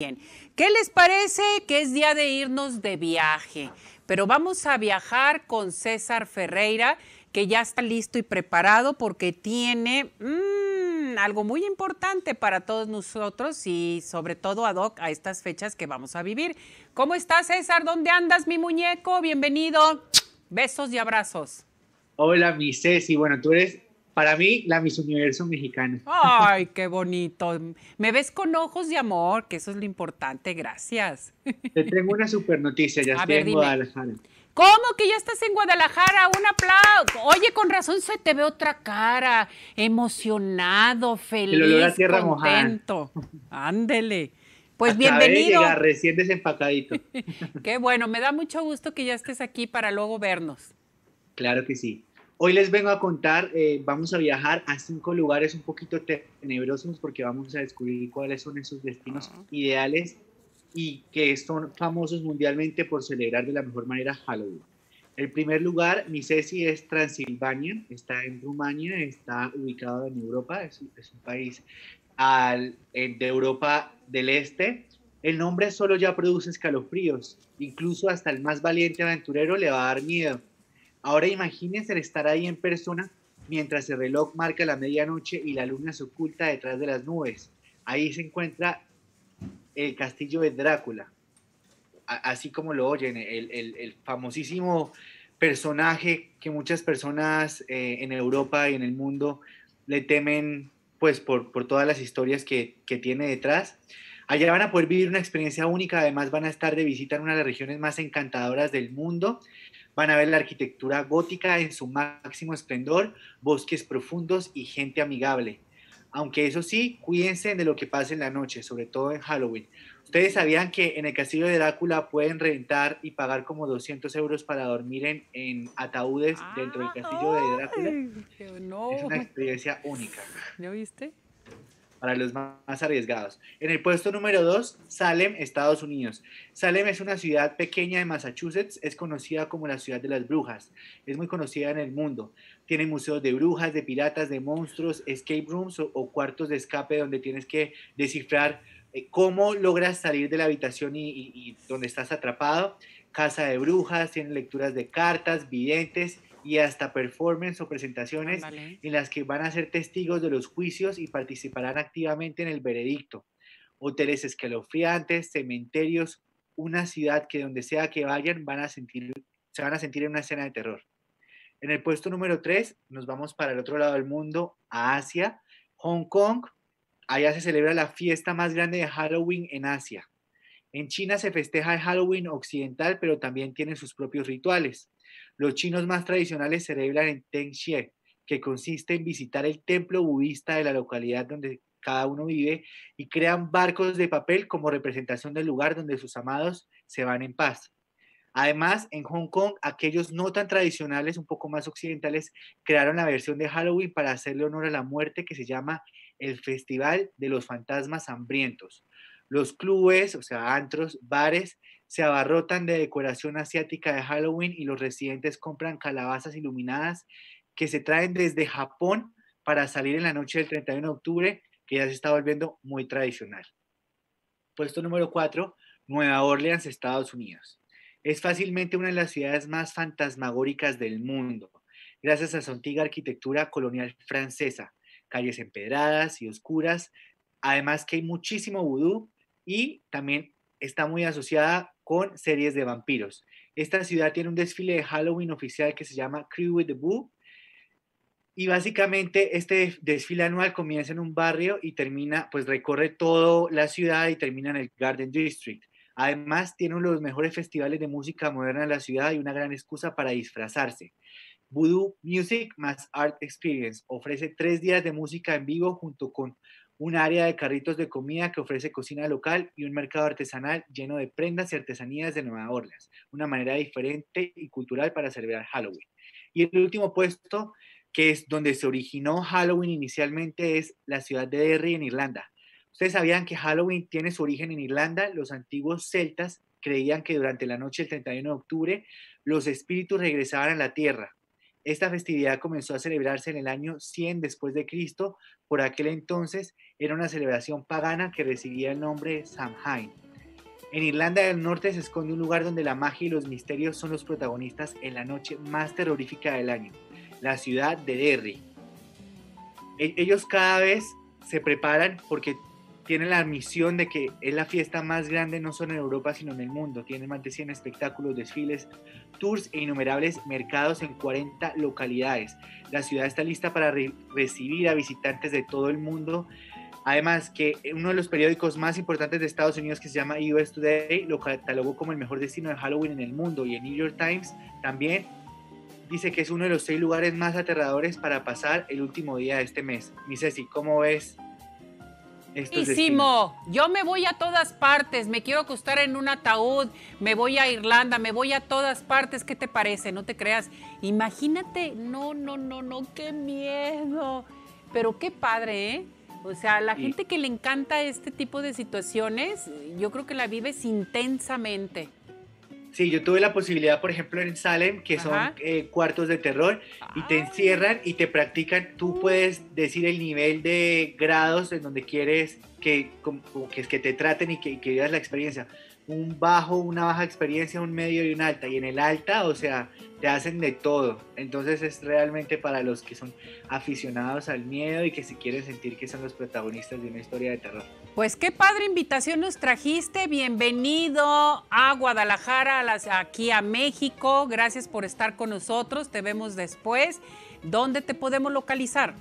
Bien, ¿qué les parece que es día de irnos de viaje? Pero vamos a viajar con César Ferreira, que ya está listo y preparado porque tiene mm, algo muy importante para todos nosotros y sobre todo a Doc a estas fechas que vamos a vivir. ¿Cómo estás, César? ¿Dónde andas, mi muñeco? Bienvenido. Besos y abrazos. Hola, mi Ceci. Bueno, tú eres para mí, la Miss Universo mexicana. Ay, qué bonito. Me ves con ojos de amor, que eso es lo importante, gracias. Te tengo una super noticia, ya estoy en Guadalajara. ¿Cómo que ya estás en Guadalajara? Un aplauso. Oye, con razón se te ve otra cara, emocionado, feliz, El olor a tierra contento. Mojada. Ándele. Pues bienvenido. llegar, recién desempacadito. Qué bueno, me da mucho gusto que ya estés aquí para luego vernos. Claro que sí. Hoy les vengo a contar, eh, vamos a viajar a cinco lugares un poquito tenebrosos porque vamos a descubrir cuáles son esos destinos ah. ideales y que son famosos mundialmente por celebrar de la mejor manera Halloween. El primer lugar, mi Ceci, es Transilvania, está en Rumania, está ubicado en Europa, es, es un país al, de Europa del Este. El nombre solo ya produce escalofríos, incluso hasta el más valiente aventurero le va a dar miedo Ahora imagínense estar ahí en persona mientras el reloj marca la medianoche y la luna se oculta detrás de las nubes. Ahí se encuentra el castillo de Drácula, así como lo oyen, el, famosísimo personaje que muchas personas eh, en Europa y en el mundo le temen pues por, todas las historias que, que tiene detrás. Allá van a poder vivir una experiencia única, además van a estar de visita en una de las regiones más encantadoras del mundo Van a ver la arquitectura gótica en su máximo esplendor, bosques profundos y gente amigable. Aunque eso sí, cuídense de lo que pasa en la noche, sobre todo en Halloween. Ustedes sabían que en el castillo de Drácula pueden rentar y pagar como 200 euros para dormir en, ataúdes dentro del ah, castillo de Drácula. Es una experiencia única. ¿Lo viste? para los más arriesgados. En el puesto número 2, Salem, Estados Unidos. Salem es una ciudad pequeña de Massachusetts, es conocida como la ciudad de las brujas, es muy conocida en el mundo. Tiene museos de brujas, de piratas, de monstruos, escape rooms o, cuartos de escape donde tienes que descifrar eh, cómo logras salir de la habitación y, y donde estás atrapado. Casa de brujas, tiene lecturas de cartas, videntes y hasta performance o presentaciones en las que van a ser testigos de los juicios y participarán activamente en el veredicto. Hoteles escalofriantes, cementerios, una ciudad que donde sea que vayan van a sentir, se van a sentir en una escena de terror. En el puesto número 3 nos vamos para el otro lado del mundo, a Asia, Hong Kong. Allá se celebra la fiesta más grande de Halloween en Asia. En China se festeja el Halloween occidental, pero también tiene sus propios rituales. Los chinos más tradicionales celebran en Tenxie, que consiste en visitar el templo budista de la localidad donde cada uno vive y crean barcos de papel como representación del lugar donde sus amados se van en paz. Además, en Hong Kong, aquellos no tan tradicionales, un poco más occidentales, crearon la versión de Halloween para hacerle honor a la muerte que se llama el Festival de los Fantasmas Hambrientos. Los clubes, o sea, antros, bares, se abarrotan de decoración asiática de Halloween y los residentes compran calabazas iluminadas que se traen desde Japón para salir en la noche del 31 de octubre, que ya se está volviendo muy tradicional. Puesto número 4, Nueva Orleans, Estados Unidos. Es fácilmente una de las ciudades más fantasmagóricas del mundo, gracias a su antigua arquitectura colonial francesa, calles empedradas y oscuras, además que hay muchísimo vudú y también está muy asociada con series de vampiros. Esta ciudad tiene un desfile de Halloween oficial que se llama Crew with the Boo. Y básicamente este desfile anual comienza en un barrio y termina, pues recorre toda la ciudad y termina en el Garden District. Además, tiene uno de los mejores festivales de música moderna de la ciudad y una gran excusa para disfrazarse. Voodoo Music más Art Experience ofrece tres días de música en vivo junto con un área de carritos de comida que ofrece cocina local y un mercado artesanal lleno de prendas y artesanías de Nueva Orleans, una manera diferente y cultural para celebrar Halloween. Y el último puesto, que es donde se originó Halloween inicialmente, es la ciudad de Derry en Irlanda. Ustedes sabían que Halloween tiene su origen en Irlanda, los antiguos celtas creían que durante la noche del 31 de octubre los espíritus regresaban a la tierra, esta festividad comenzó a celebrarse en el año 100 después de Cristo. Por aquel entonces era una celebración pagana que recibía el nombre Samhain. En Irlanda del Norte se esconde un lugar donde la magia y los misterios son los protagonistas en la noche más terrorífica del año, la ciudad de Derry. E-, ellos cada vez se preparan porque tiene la misión de que es la fiesta más grande no solo en Europa, sino en el mundo. Tiene más de 100 espectáculos, desfiles, tours e innumerables mercados en 40 localidades. La ciudad está lista para recibir a visitantes de todo el mundo. Además, que uno de los periódicos más importantes de Estados Unidos, que se llama US Today, lo catalogó como el mejor destino de Halloween en el mundo. Y el New York Times también dice que es uno de los seis lugares más aterradores para pasar el último día de este mes. Mi Ceci, ¿cómo ves yo me voy a todas partes. Me quiero acostar en un ataúd. Me voy a Irlanda. Me voy a todas partes. ¿Qué te parece? No te creas. Imagínate. No, no, no, no. Qué miedo. Pero qué padre, ¿eh? O sea, la gente que le encanta este tipo de situaciones, yo creo que la vives intensamente. Sí, yo tuve la posibilidad, por ejemplo, en Salem, que son eh, cuartos de terror, y te ah. encierran y te practican, tú puedes decir el nivel de grados en donde quieres que, como, que, que te traten y que, vivas la experiencia. Un bajo, una baja experiencia, un medio y un alta. Y en el alta, o sea, te hacen de todo. Entonces es realmente para los que son aficionados al miedo y que se quieren sentir que son los protagonistas de una historia de terror. Pues qué padre invitación nos trajiste. Bienvenido a Guadalajara, aquí a México. Gracias por estar con nosotros. Te vemos después. ¿Dónde te podemos localizar?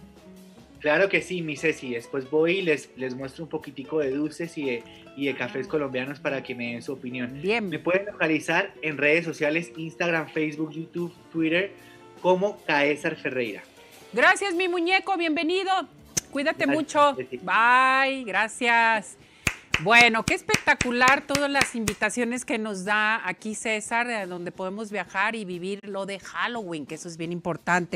Claro que sí, mi Ceci. Después voy y les, les muestro un poquitico de dulces y de, y de cafés colombianos para que me den su opinión. Bien. Me pueden localizar en redes sociales, Instagram, Facebook, YouTube, Twitter, como Caesar Ferreira. Gracias, mi muñeco. Bienvenido. Cuídate mucho. Bye. Gracias. Bueno, qué espectacular todas las invitaciones que nos da aquí César, donde podemos viajar y vivir lo de Halloween, que eso es bien importante.